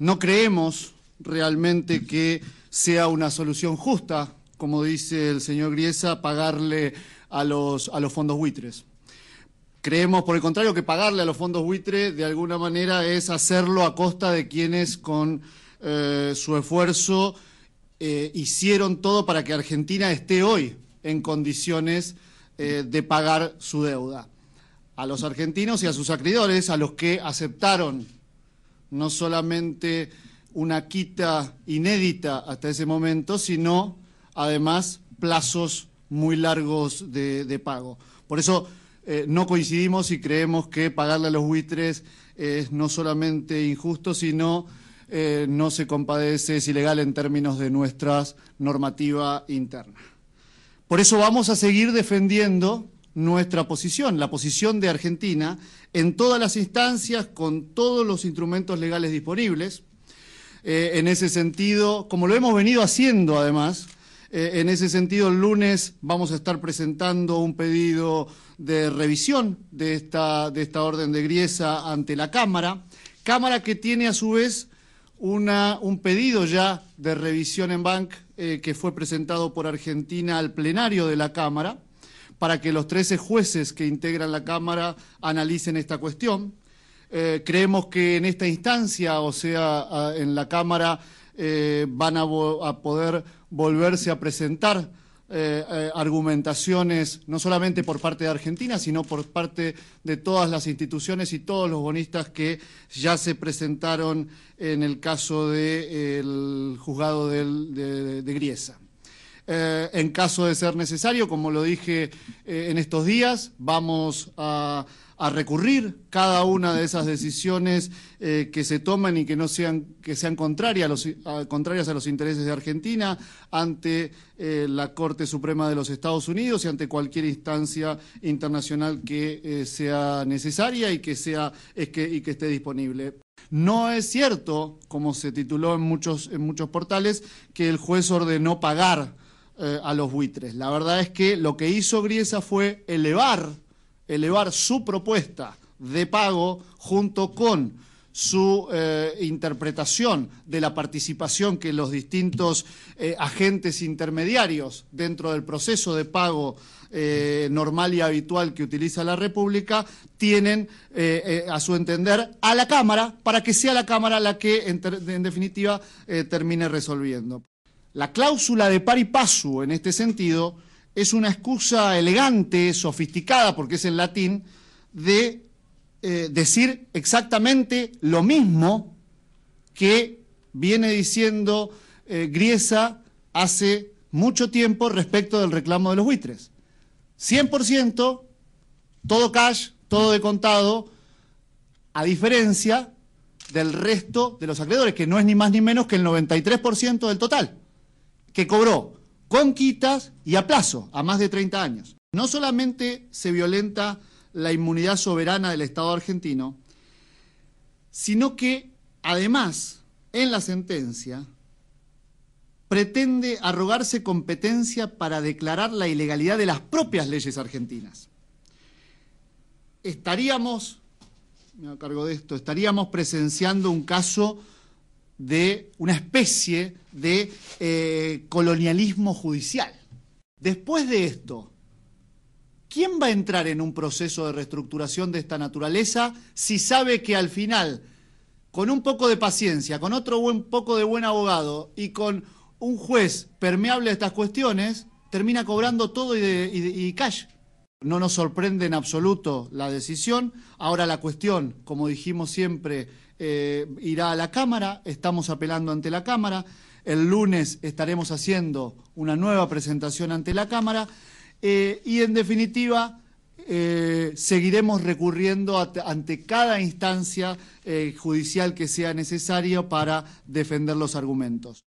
No creemos realmente que sea una solución justa, como dice el señor Griesa, pagarle a los, a los fondos buitres. Creemos, por el contrario, que pagarle a los fondos buitres de alguna manera es hacerlo a costa de quienes con eh, su esfuerzo eh, hicieron todo para que Argentina esté hoy en condiciones eh, de pagar su deuda. A los argentinos y a sus acreedores, a los que aceptaron no solamente una quita inédita hasta ese momento, sino además plazos muy largos de, pago. Por eso eh, no coincidimos y creemos que pagarle a los buitres eh, es no solamente injusto, sino eh, no se compadece, es ilegal en términos de nuestra normativa interna. Por eso vamos a seguir defendiendo nuestra posición, la posición de Argentina, en todas las instancias, con todos los instrumentos legales disponibles. Eh, en ese sentido, como lo hemos venido haciendo además, eh, en ese sentido, el lunes vamos a estar presentando un pedido de revisión de esta, de esta orden de griesa ante la Cámara, Cámara que tiene a su vez una, un pedido ya de revisión en Bank eh, que fue presentado por Argentina al plenario de la Cámara para que los 13 jueces que integran la Cámara analicen esta cuestión. Eh, creemos que en esta instancia, o sea, en la Cámara, eh, van a, poder volverse a presentar eh, argumentaciones, no solamente por parte de Argentina, sino por parte de todas las instituciones y todos los bonistas que ya se presentaron en el caso del juzgado de, de Griesa. Eh, en caso de ser necesario, como lo dije eh, en estos días, vamos a, recurrir cada una de esas decisiones eh, que se toman y que no sean, que sean contrarias, a los, contrarias a los intereses de Argentina ante la Corte Suprema de los Estados Unidos y ante cualquier instancia internacional que sea necesaria y que, sea, y que esté disponible. No es cierto, como se tituló en muchos, en muchos portales, que el juez ordenó pagar eh, a los buitres. La verdad es que lo que hizo Griesa fue elevar, su propuesta de pago junto con su eh, interpretación de la participación que los distintos eh, agentes intermediarios dentro del proceso de pago normal y habitual que utiliza la República tienen, a su entender, a la Cámara para que sea la Cámara la que, en definitiva, termine resolviendo. La cláusula de pari passu en este sentido es una excusa elegante, sofisticada, porque es en latín, de eh, decir exactamente lo mismo que viene diciendo eh, Griesa hace mucho tiempo respecto del reclamo de los buitres. 100%, todo cash, todo de contado, a diferencia del resto de los acreedores, que no es ni más ni menos que el 93% del total que cobró con quitas y a plazo, a más de 30 años. No solamente se violenta la inmunidad soberana del Estado argentino, sino que además en la sentencia pretende arrogarse competencia para declarar la ilegalidad de las propias leyes argentinas. Estaríamos, me cargo de esto, estaríamos presenciando un caso de una especie de eh, colonialismo judicial. Después de esto, ¿quién va a entrar en un proceso de reestructuración de esta naturaleza si sabe que al final, con un poco de paciencia, con otro buen poco de buen abogado y con un juez permeable a estas cuestiones, termina cobrando todo y, cash? No nos sorprende en absoluto la decisión. Ahora la cuestión, como dijimos siempre, eh, irá a la Cámara, estamos apelando ante la Cámara. El lunes estaremos haciendo una nueva presentación ante la Cámara eh, y, en definitiva, eh, seguiremos recurriendo ante cada instancia eh, judicial que sea necesaria para defender los argumentos.